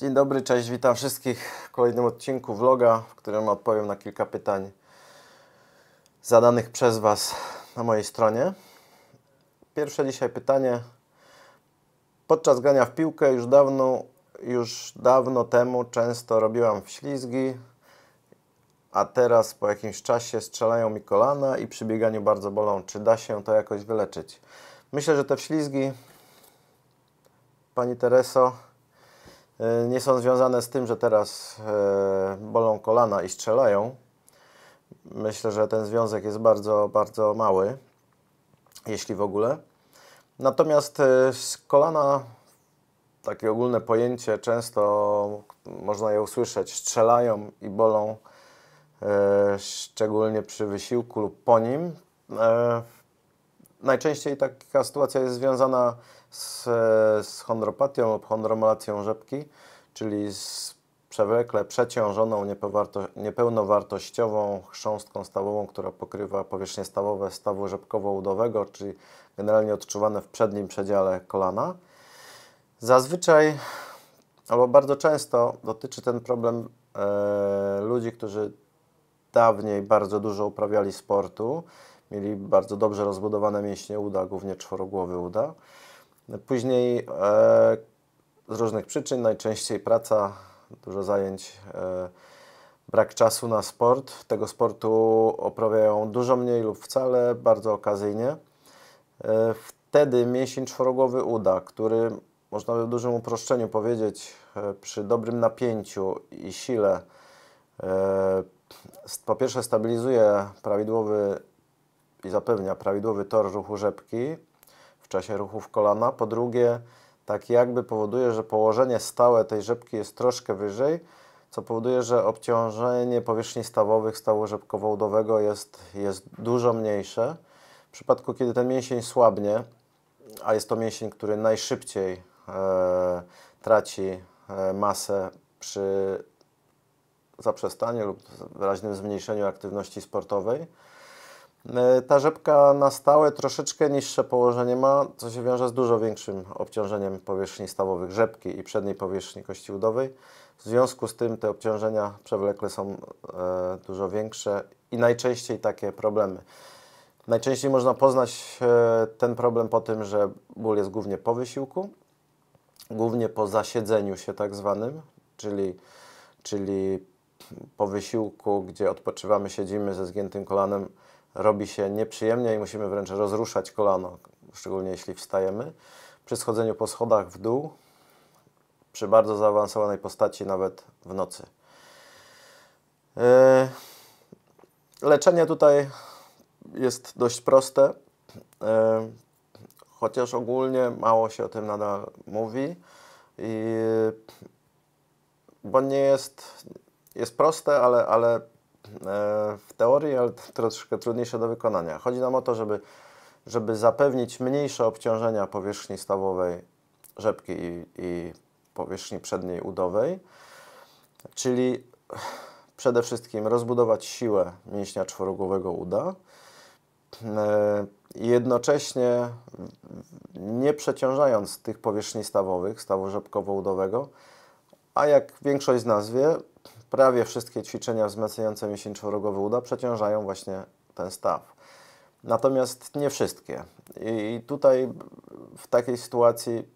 Dzień dobry, cześć, witam wszystkich w kolejnym odcinku vloga, w którym odpowiem na kilka pytań zadanych przez Was na mojej stronie. Pierwsze dzisiaj pytanie. Podczas grania w piłkę już dawno, już dawno temu często robiłam wślizgi, a teraz po jakimś czasie strzelają mi kolana i przy bieganiu bardzo bolą. Czy da się to jakoś wyleczyć? Myślę, że te wślizgi, Pani Tereso, E, nie są związane z tym, że teraz e, bolą kolana i strzelają. Myślę, że ten związek jest bardzo, bardzo mały, jeśli w ogóle. Natomiast e, z kolana, takie ogólne pojęcie, często można je usłyszeć, strzelają i bolą, szczególnie przy wysiłku lub po nim. Najczęściej taka sytuacja jest związana z z, z chondropatią lub chondromalacją rzepki, czyli z przewlekle przeciążoną, niepełnowartościową chrząstką stawową, która pokrywa powierzchnię stawowe stawu rzepkowo-udowego, czyli generalnie odczuwane w przednim przedziale kolana. Zazwyczaj albo bardzo często dotyczy ten problem e, ludzi, którzy dawniej bardzo dużo uprawiali sportu, mieli bardzo dobrze rozbudowane mięśnie uda, głównie czworogłowy uda. Później e, z różnych przyczyn, najczęściej praca, dużo zajęć, e, brak czasu na sport. Tego sportu oprawiają dużo mniej lub wcale, bardzo okazyjnie. E, wtedy mięsień czworogłowy uda, który można by w dużym uproszczeniu powiedzieć, e, przy dobrym napięciu i sile e, po pierwsze stabilizuje prawidłowy i zapewnia prawidłowy tor ruchu rzepki, czasie ruchów kolana. Po drugie, tak jakby powoduje, że położenie stałe tej rzepki jest troszkę wyżej, co powoduje, że obciążenie powierzchni stawowych stawu rzepkowołdowego jest, jest dużo mniejsze. W przypadku, kiedy ten mięsień słabnie, a jest to mięsień, który najszybciej e, traci e, masę przy zaprzestaniu lub wyraźnym zmniejszeniu aktywności sportowej, E, ta rzepka na stałe troszeczkę niższe położenie ma, co się wiąże z dużo większym obciążeniem powierzchni stawowych rzepki i przedniej powierzchni kości udowej. W związku z tym te obciążenia przewlekle są e, dużo większe i najczęściej takie problemy. Najczęściej można poznać e, ten problem po tym, że ból jest głównie po wysiłku, głównie po zasiedzeniu się tak zwanym, czyli, czyli po wysiłku, gdzie odpoczywamy, siedzimy ze zgiętym kolanem, robi się nieprzyjemnie i musimy wręcz rozruszać kolano, szczególnie jeśli wstajemy. Przy schodzeniu po schodach w dół, przy bardzo zaawansowanej postaci, nawet w nocy. E, leczenie tutaj jest dość proste, e, chociaż ogólnie mało się o tym nadal mówi, bo nie jest, jest proste, ale, ale E, w teorii, ale troszkę trudniejsze do wykonania. Chodzi nam o to, żeby, żeby zapewnić mniejsze obciążenia powierzchni stawowej rzepki i, i powierzchni przedniej udowej, czyli przede wszystkim rozbudować siłę mięśnia czworogłowego uda i e, jednocześnie nie przeciążając tych powierzchni stawowych, stawu rzepkowo-udowego, a jak większość z nas wie, prawie wszystkie ćwiczenia wzmacniające miesięczny rogowy uda przeciążają właśnie ten staw. Natomiast nie wszystkie. I tutaj w takiej sytuacji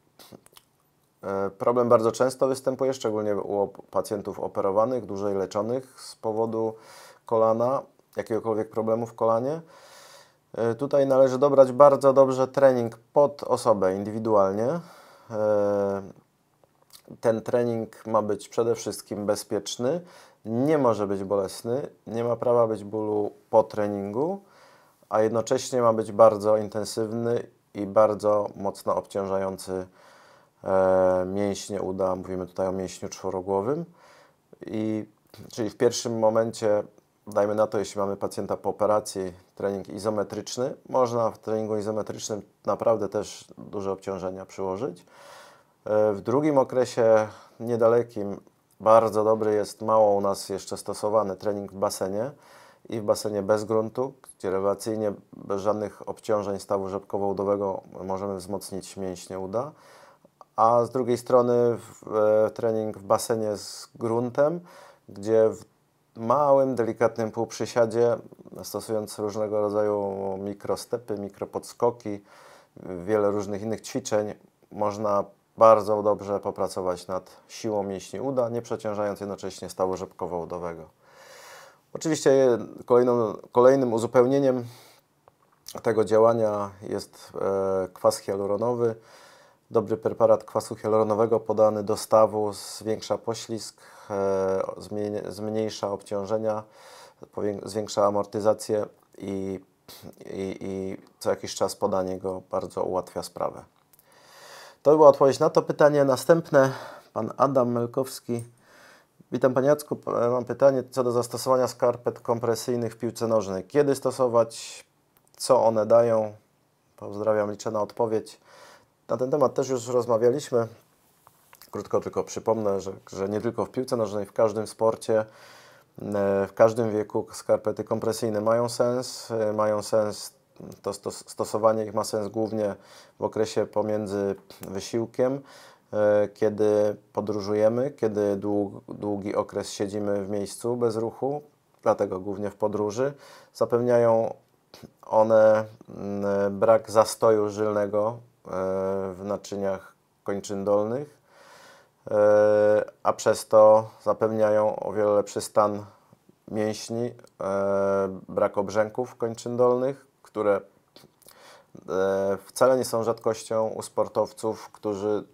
e, problem bardzo często występuje, szczególnie u pacjentów operowanych, dłużej leczonych z powodu kolana, jakiegokolwiek problemu w kolanie. E, tutaj należy dobrać bardzo dobrze trening pod osobę indywidualnie e, ten trening ma być przede wszystkim bezpieczny, nie może być bolesny, nie ma prawa być bólu po treningu, a jednocześnie ma być bardzo intensywny i bardzo mocno obciążający e, mięśnie uda. Mówimy tutaj o mięśniu czworogłowym. I, czyli w pierwszym momencie, dajmy na to, jeśli mamy pacjenta po operacji, trening izometryczny, można w treningu izometrycznym naprawdę też duże obciążenia przyłożyć. E, w drugim okresie niedalekim bardzo dobry jest, mało u nas jeszcze stosowany trening w basenie i w basenie bez gruntu, gdzie rewelacyjnie bez żadnych obciążeń stawu rzepkowo-udowego możemy wzmocnić mięśnie uda. A z drugiej strony e, trening w basenie z gruntem, gdzie w małym, delikatnym półprzysiadzie, stosując różnego rodzaju mikrostepy, mikropodskoki, wiele różnych innych ćwiczeń, można bardzo dobrze popracować nad siłą mięśni uda, nie przeciążając jednocześnie stawu rzepkowo-udowego. Oczywiście kolejnym uzupełnieniem tego działania jest e, kwas hialuronowy. Dobry preparat kwasu hialuronowego podany do stawu zwiększa poślizg, e, zmniejsza obciążenia, zwiększa amortyzację i, i, i co jakiś czas podanie go bardzo ułatwia sprawę. To była odpowiedź na to pytanie. Następne, pan Adam Melkowski. Witam Panie Jacku, mam pytanie co do zastosowania skarpet kompresyjnych w piłce nożnej. Kiedy stosować? Co one dają? Pozdrawiam, liczę na odpowiedź. Na ten temat też już rozmawialiśmy. Krótko tylko przypomnę, że, że nie tylko w piłce nożnej, w każdym sporcie, e, w każdym wieku skarpety kompresyjne mają sens. E, mają sens to stosowanie ich ma sens głównie w okresie pomiędzy wysiłkiem, e, kiedy podróżujemy, kiedy długi okres siedzimy w miejscu bez ruchu, dlatego głównie w podróży. Zapewniają one mm, e, brak zastoju żylnego e, w naczyniach kończyn dolnych, a przez to zapewniają o wiele lepszy stan mięśni, brak obrzęków kończyn dolnych, które e, wcale nie są rzadkością u sportowców, którzy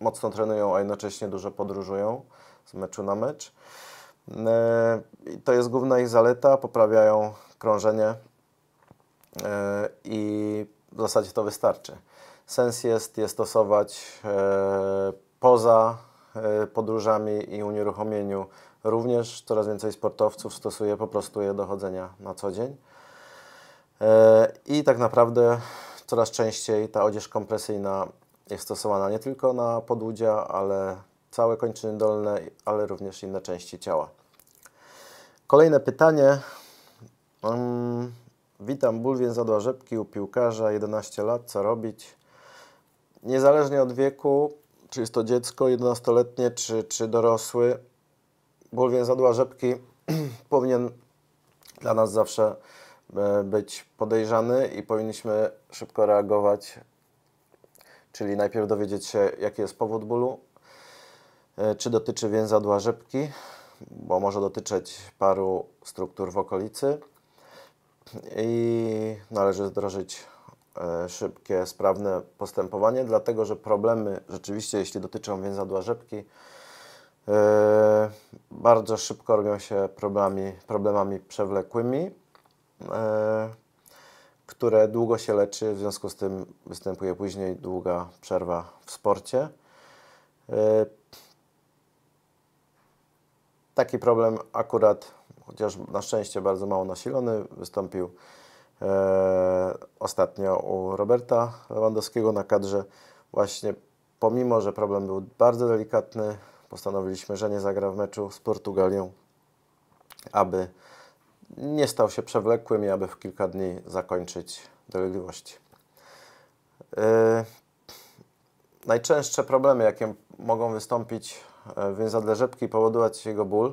mocno trenują, a jednocześnie dużo podróżują z meczu na mecz. E, I to jest główna ich zaleta, poprawiają krążenie e, i w zasadzie to wystarczy. Sens jest je stosować poza podróżami i unieruchomieniu. Również coraz więcej sportowców stosuje po prostu je do chodzenia na co dzień. E, I tak naprawdę coraz częściej ta odzież kompresyjna jest stosowana nie tylko na podłudzia, ale całe kończyny dolne, ale również inne części ciała. Kolejne pytanie. Mm, witam, ból więzadła rzepki u piłkarza, 11 lat, co robić? Niezależnie od wieku, czy jest to dziecko 11-letnie, czy, czy dorosły, ból więzadła rzepki powinien dla nas zawsze E, być podejrzany i powinniśmy szybko reagować, czyli najpierw dowiedzieć się, jaki jest powód bólu, e, czy dotyczy więzadła rzepki, bo może dotyczyć paru struktur w okolicy i należy wdrożyć e, szybkie, sprawne postępowanie, dlatego że problemy rzeczywiście, jeśli dotyczą więzadła rzepki, bardzo szybko robią się problemami, problemami przewlekłymi. E, które długo się leczy, w związku z tym występuje później długa przerwa w sporcie. E, taki problem akurat, chociaż na szczęście bardzo mało nasilony, wystąpił e, ostatnio u Roberta Lewandowskiego na kadrze. Właśnie pomimo, że problem był bardzo delikatny, postanowiliśmy, że nie zagra w meczu z Portugalią, aby nie stał się przewlekłym i aby w kilka dni zakończyć dolegliwości. E, najczęstsze problemy, jakie mogą wystąpić e, w jęzadle rzepki i powodować jego ból,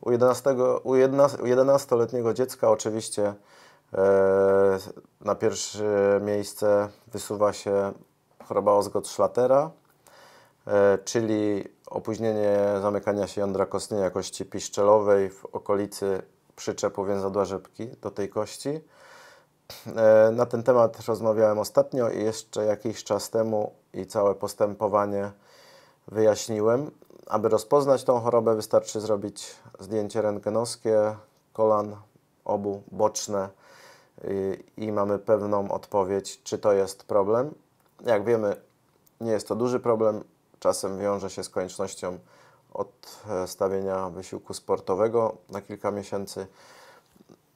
u 11-letniego 11, u dziecka oczywiście e, na pierwsze miejsce wysuwa się choroba ozgod szlatera, czyli opóźnienie zamykania się jądra kostnej jakości piszczelowej w okolicy przyczepu więzadła rzepki do tej kości. E, na ten temat rozmawiałem ostatnio i jeszcze jakiś czas temu i całe postępowanie wyjaśniłem. Aby rozpoznać tą chorobę wystarczy zrobić zdjęcie rentgenowskie kolan obu boczne y, i mamy pewną odpowiedź, czy to jest problem. Jak wiemy, nie jest to duży problem, czasem wiąże się z koniecznością odstawienia e, wysiłku sportowego na kilka miesięcy.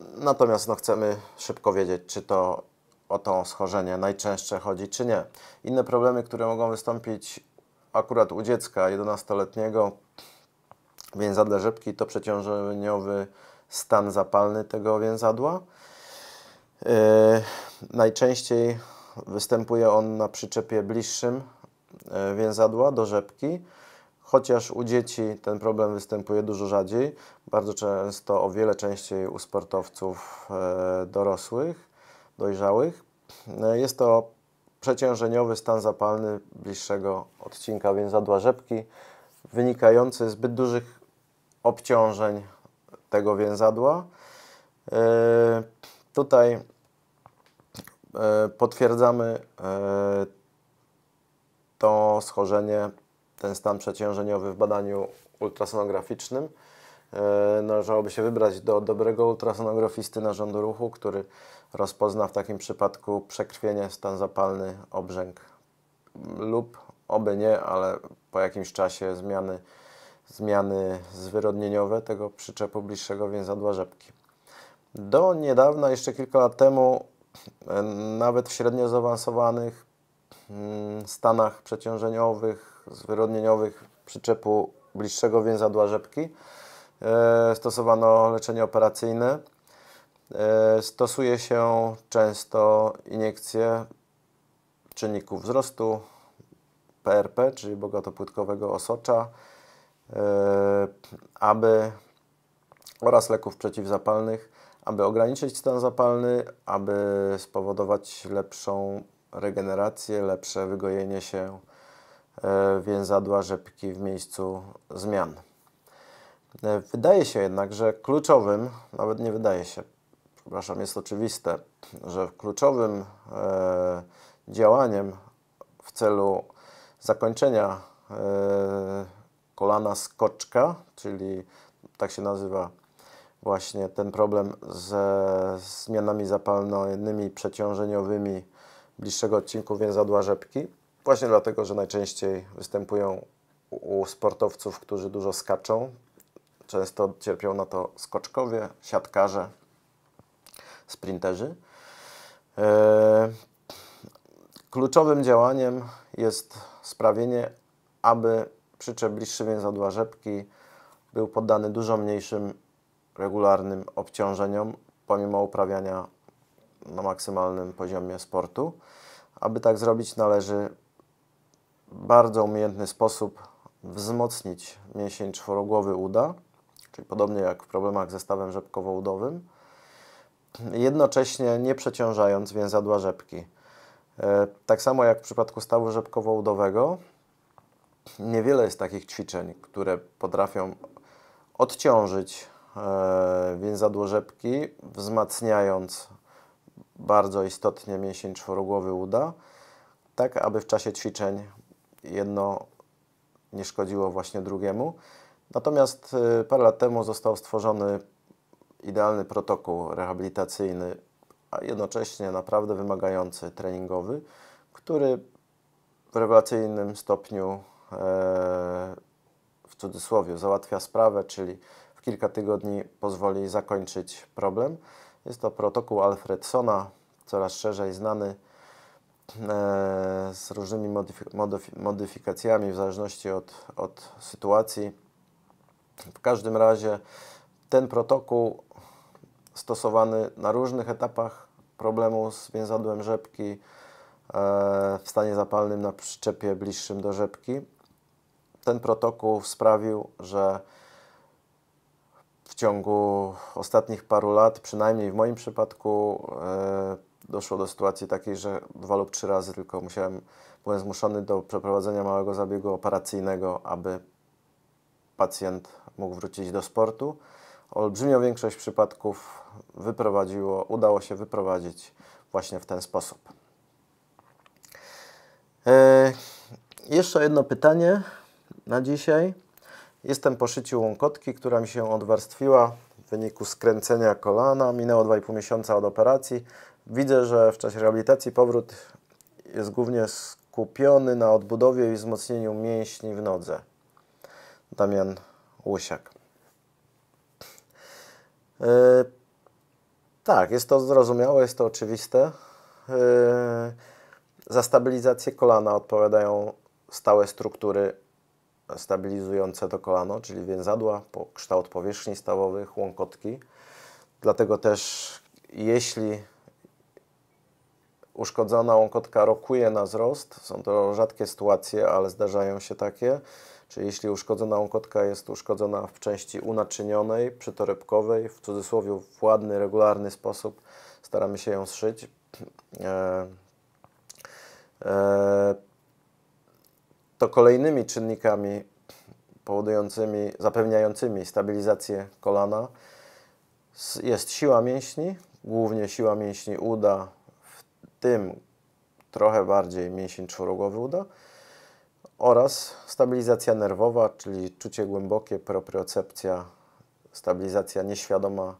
Natomiast no, chcemy szybko wiedzieć, czy to o to schorzenie najczęstsze chodzi, czy nie. Inne problemy, które mogą wystąpić akurat u dziecka 11-letniego, więzadle rzepki to przeciążeniowy stan zapalny tego więzadła. Yy, najczęściej występuje on na przyczepie bliższym e, więzadła do rzepki chociaż u dzieci ten problem występuje dużo rzadziej, bardzo często o wiele częściej u sportowców e, dorosłych, dojrzałych. E, jest to przeciążeniowy stan zapalny bliższego odcinka więzadła rzepki, wynikający z zbyt dużych obciążeń tego więzadła. E, tutaj potwierdzamy to schorzenie ten stan przeciążeniowy w badaniu ultrasonograficznym. E, należałoby się wybrać do dobrego ultrasonografisty narządu ruchu, który rozpozna w takim przypadku przekrwienie, stan zapalny, obrzęk lub oby nie, ale po jakimś czasie zmiany, zmiany zwyrodnieniowe tego przyczepu bliższego więzadła rzepki. Do niedawna, jeszcze kilka lat temu, e, nawet w średnio zaawansowanych mm, stanach przeciążeniowych, wyrodnieniowych przyczepu bliższego więzadła rzepki. E, stosowano leczenie operacyjne. E, stosuje się często iniekcje czynników wzrostu, PRP, czyli bogatopłytkowego osocza, e, aby oraz leków przeciwzapalnych, aby ograniczyć stan zapalny, aby spowodować lepszą regenerację, lepsze wygojenie się E, więzadła rzepki w miejscu zmian. E, wydaje się jednak, że kluczowym, nawet nie wydaje się, przepraszam, jest oczywiste, że kluczowym e, działaniem w celu zakończenia kolana skoczka, czyli tak się nazywa właśnie ten problem ze zmianami zapalnymi przeciążeniowymi bliższego odcinku więzadła rzepki, Właśnie dlatego, że najczęściej występują u sportowców, którzy dużo skaczą. Często cierpią na to skoczkowie, siatkarze, sprinterzy. E, kluczowym działaniem jest sprawienie, aby przyczep bliższy więzadła rzepki był poddany dużo mniejszym regularnym obciążeniom pomimo uprawiania na maksymalnym poziomie sportu. Aby tak zrobić należy bardzo umiejętny sposób wzmocnić mięsień czworogłowy uda, czyli podobnie jak w problemach ze stawem rzepkowo-udowym, jednocześnie nie przeciążając więzadła rzepki. E, tak samo jak w przypadku stawu rzepkowo-udowego, niewiele jest takich ćwiczeń, które potrafią odciążyć e, więzadło rzepki, wzmacniając bardzo istotnie mięsień czworogłowy uda, tak aby w czasie ćwiczeń jedno nie szkodziło właśnie drugiemu. Natomiast y, parę lat temu został stworzony idealny protokół rehabilitacyjny, a jednocześnie naprawdę wymagający, treningowy, który w rewelacyjnym stopniu, e, w cudzysłowie, załatwia sprawę, czyli w kilka tygodni pozwoli zakończyć problem. Jest to protokół Alfredsona, coraz szerzej znany E, z różnymi modyfikacjami w zależności od, od sytuacji. W każdym razie ten protokół stosowany na różnych etapach problemu z więzadłem rzepki e, w stanie zapalnym na przyczepie bliższym do rzepki. Ten protokół sprawił, że w ciągu ostatnich paru lat, przynajmniej w moim przypadku, e, doszło do sytuacji takiej, że dwa lub trzy razy tylko musiałem, byłem zmuszony do przeprowadzenia małego zabiegu operacyjnego, aby pacjent mógł wrócić do sportu. Olbrzymią większość przypadków wyprowadziło, udało się wyprowadzić właśnie w ten sposób. E, jeszcze jedno pytanie na dzisiaj. Jestem po szyciu łąkotki, która mi się odwarstwiła w wyniku skręcenia kolana. Minęło 2,5 miesiąca od operacji. Widzę, że w czasie rehabilitacji powrót jest głównie skupiony na odbudowie i wzmocnieniu mięśni w nodze. Damian Łusiak. Yy, e, tak, jest to zrozumiałe, jest to oczywiste. Yy, za stabilizację kolana odpowiadają stałe struktury stabilizujące to kolano, czyli więzadła, kształt powierzchni stawowych, łąkotki. Dlatego też jeśli uszkodzona łąkotka rokuje na wzrost. Są to rzadkie sytuacje, ale zdarzają się takie. Czyli jeśli uszkodzona łąkotka jest uszkodzona w części unaczynionej, przytorebkowej, w cudzysłowie w ładny, regularny sposób, staramy się ją zszyć. E, e, to kolejnymi czynnikami powodującymi, zapewniającymi stabilizację kolana jest siła mięśni, głównie siła mięśni uda, tym trochę bardziej mięsień czworogowy uda oraz stabilizacja nerwowa, czyli czucie głębokie, propriocepcja, stabilizacja nieświadoma.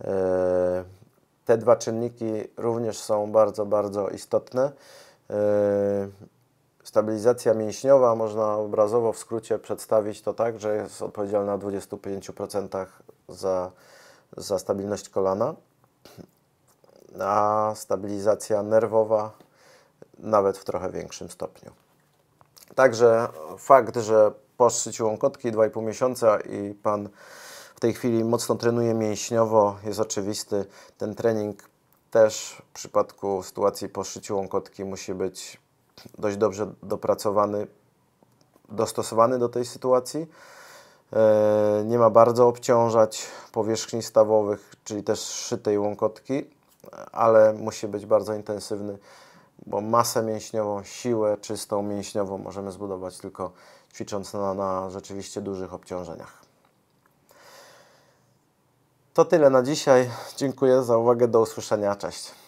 E, te dwa czynniki również są bardzo, bardzo istotne. E, stabilizacja mięśniowa można obrazowo w skrócie przedstawić to tak, że jest odpowiedzialna w 25% za, za stabilność kolana a stabilizacja nerwowa nawet w trochę większym stopniu. Także fakt, że po szyciu łąkotki 2,5 miesiąca i pan w tej chwili mocno trenuje mięśniowo jest oczywisty. Ten trening też w przypadku sytuacji po łąkotki musi być dość dobrze dopracowany, dostosowany do tej sytuacji. E, nie ma bardzo obciążać powierzchni stawowych, czyli też szytej łąkotki ale musi być bardzo intensywny, bo masę mięśniową, siłę czystą mięśniową możemy zbudować tylko ćwicząc na, na rzeczywiście dużych obciążeniach. To tyle na dzisiaj. Dziękuję za uwagę. Do usłyszenia. Cześć.